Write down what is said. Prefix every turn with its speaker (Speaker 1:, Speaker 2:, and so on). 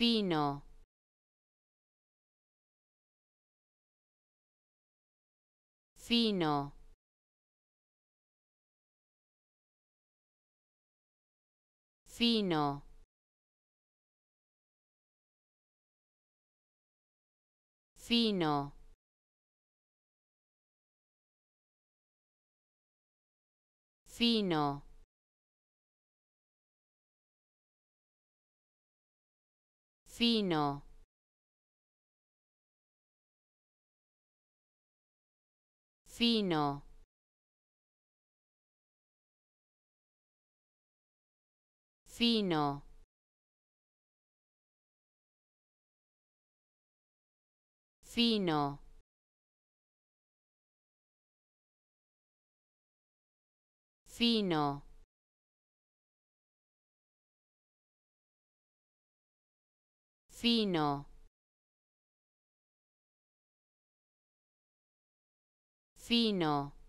Speaker 1: fino fino fino fino fino fino fino fino fino fino fino fino